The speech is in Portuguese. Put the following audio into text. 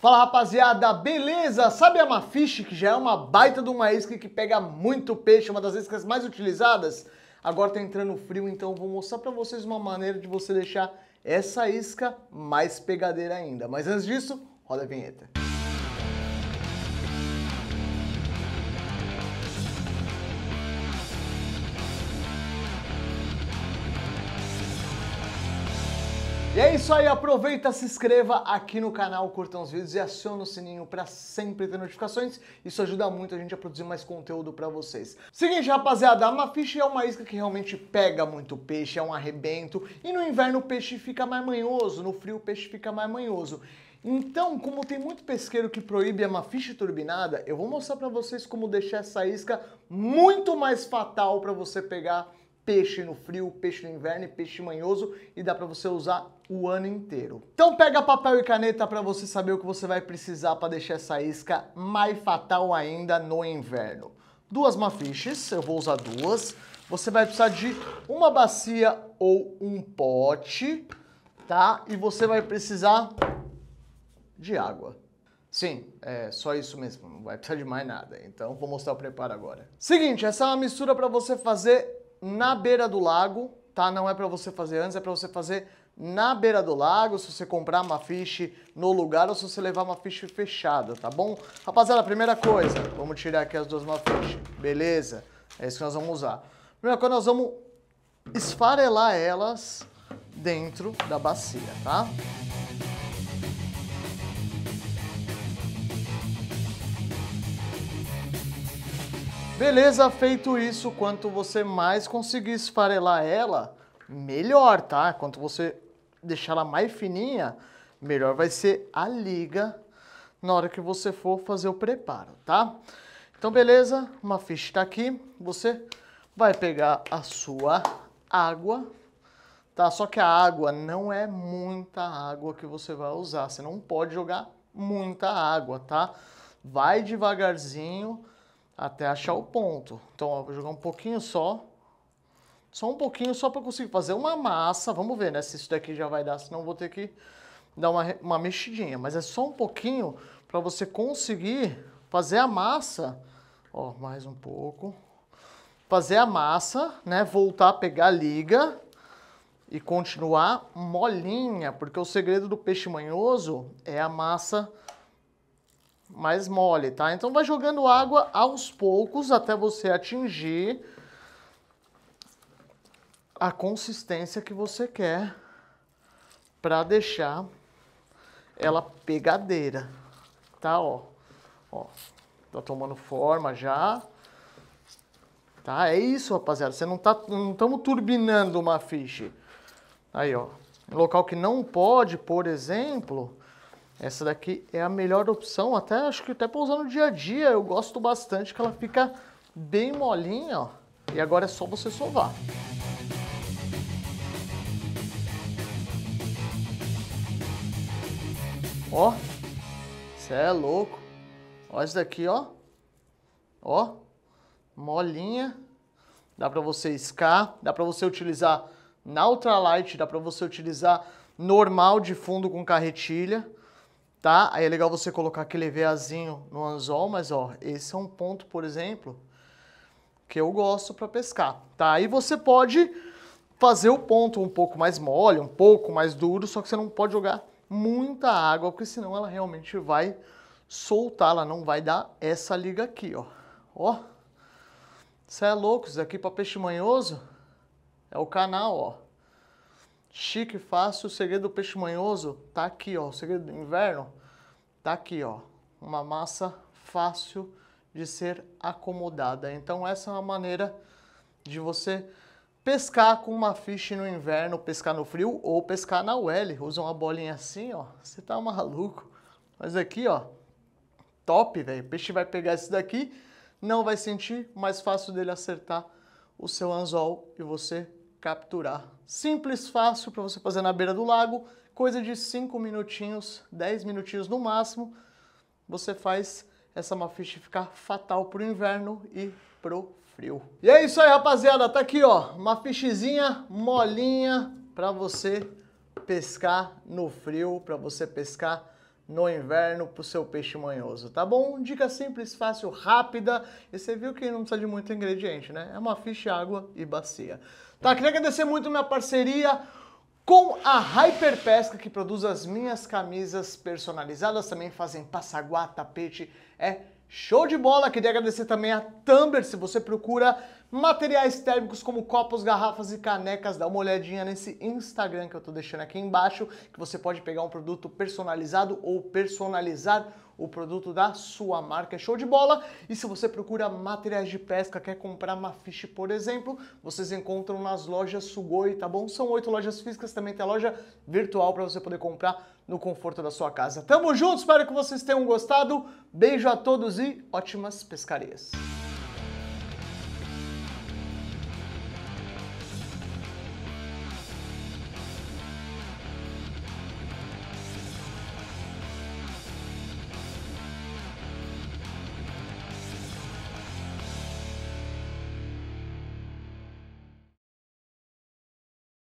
Fala rapaziada, beleza? Sabe a Mafish, que já é uma baita de uma isca que pega muito peixe, uma das iscas mais utilizadas? Agora tá entrando frio, então vou mostrar para vocês uma maneira de você deixar essa isca mais pegadeira ainda. Mas antes disso, roda a vinheta. E é isso aí, aproveita, se inscreva aqui no canal, curtam os vídeos e aciona o sininho para sempre ter notificações. Isso ajuda muito a gente a produzir mais conteúdo para vocês. Seguinte, rapaziada, a mafiche é uma isca que realmente pega muito peixe, é um arrebento. E no inverno o peixe fica mais manhoso, no frio o peixe fica mais manhoso. Então, como tem muito pesqueiro que proíbe a mafiche turbinada, eu vou mostrar para vocês como deixar essa isca muito mais fatal para você pegar peixe no frio, peixe no inverno e peixe manhoso e dá para você usar o ano inteiro. Então pega papel e caneta para você saber o que você vai precisar para deixar essa isca mais fatal ainda no inverno. Duas mafiches, eu vou usar duas. Você vai precisar de uma bacia ou um pote, tá? E você vai precisar de água. Sim, é só isso mesmo, não vai precisar de mais nada. Então vou mostrar o preparo agora. Seguinte, essa é uma mistura para você fazer na beira do lago, tá? Não é para você fazer antes, é para você fazer na beira do lago, se você comprar uma fiche no lugar ou se você levar uma fiche fechada, tá bom? Rapaziada, primeira coisa, vamos tirar aqui as duas mafiches, beleza? É isso que nós vamos usar. Primeira coisa, nós vamos esfarelar elas dentro da bacia, tá? Beleza, feito isso, quanto você mais conseguir esfarelar ela, melhor, tá? Quanto você deixar ela mais fininha, melhor vai ser a liga na hora que você for fazer o preparo, tá? Então, beleza, uma ficha tá aqui, você vai pegar a sua água, tá? Só que a água não é muita água que você vai usar, você não pode jogar muita água, tá? Vai devagarzinho, até achar o ponto. Então, ó, vou jogar um pouquinho só. Só um pouquinho só para conseguir fazer uma massa. Vamos ver, né, se isso daqui já vai dar, senão vou ter que dar uma, uma mexidinha. Mas é só um pouquinho para você conseguir fazer a massa. Ó, mais um pouco. Fazer a massa, né, voltar a pegar a liga e continuar molinha, porque o segredo do peixe manhoso é a massa mais mole, tá? Então vai jogando água aos poucos até você atingir a consistência que você quer para deixar ela pegadeira, tá? Ó, ó, tá tomando forma já. Tá? É isso, rapaziada. Você não tá, não estamos turbinando uma ficha. Aí, ó, local que não pode, por exemplo, essa daqui é a melhor opção, até acho que até para usar no dia a dia. Eu gosto bastante que ela fica bem molinha, ó. E agora é só você sovar. Ó, você é louco. Ó isso daqui, ó. Ó, molinha. Dá para você iscar, dá para você utilizar na ultralight, dá para você utilizar normal de fundo com carretilha tá? Aí é legal você colocar aquele veazinho no anzol, mas ó, esse é um ponto, por exemplo, que eu gosto para pescar, tá? Aí você pode fazer o ponto um pouco mais mole, um pouco mais duro, só que você não pode jogar muita água, porque senão ela realmente vai soltar, ela não vai dar essa liga aqui, ó. Ó, você é louco, isso daqui para peixe manhoso é o canal, ó. Chique, fácil. O segredo do peixe manhoso tá aqui, ó. O segredo do inverno tá aqui, ó. Uma massa fácil de ser acomodada. Então essa é uma maneira de você pescar com uma fish no inverno, pescar no frio ou pescar na UL. Usa uma bolinha assim, ó. Você tá maluco. Mas aqui, ó, top, velho. O peixe vai pegar esse daqui, não vai sentir, mais fácil dele acertar o seu anzol e você capturar. Simples, fácil para você fazer na beira do lago, coisa de 5 minutinhos, 10 minutinhos no máximo, você faz essa mafiche ficar fatal pro inverno e pro frio. E é isso aí, rapaziada, tá aqui, ó, uma fichezinha molinha para você pescar no frio, para você pescar no inverno para o seu peixe manhoso, tá bom? Dica simples, fácil, rápida. E você viu que não precisa de muito ingrediente, né? É uma ficha, água e bacia. Tá, queria agradecer muito minha parceria com a Hyper Pesca, que produz as minhas camisas personalizadas, também fazem passaguá, tapete, é show de bola. Queria agradecer também a Tumblr, se você procura Materiais térmicos como copos, garrafas e canecas, dá uma olhadinha nesse Instagram que eu estou deixando aqui embaixo, que você pode pegar um produto personalizado ou personalizar o produto da sua marca. É show de bola! E se você procura materiais de pesca, quer comprar uma fish, por exemplo, vocês encontram nas lojas Sugoi, tá bom? São oito lojas físicas, também tem a loja virtual para você poder comprar no conforto da sua casa. Tamo junto, espero que vocês tenham gostado. Beijo a todos e ótimas pescarias!